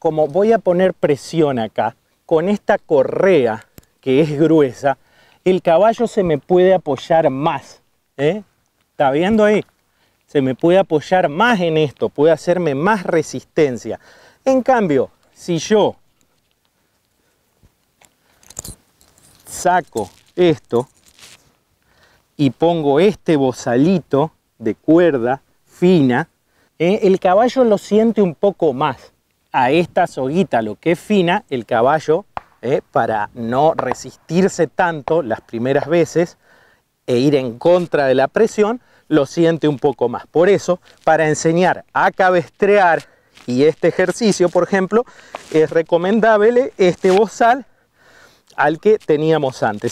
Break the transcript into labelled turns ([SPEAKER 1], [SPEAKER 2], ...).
[SPEAKER 1] como voy a poner presión acá, con esta correa que es gruesa, el caballo se me puede apoyar más. ¿eh? ¿Está viendo ahí? Se me puede apoyar más en esto, puede hacerme más resistencia. En cambio, si yo saco esto y pongo este bozalito de cuerda fina, ¿eh? el caballo lo siente un poco más a esta soguita, lo que es fina, el caballo, eh, para no resistirse tanto las primeras veces e ir en contra de la presión, lo siente un poco más. Por eso, para enseñar a cabestrear y este ejercicio, por ejemplo, es recomendable este bozal al que teníamos antes.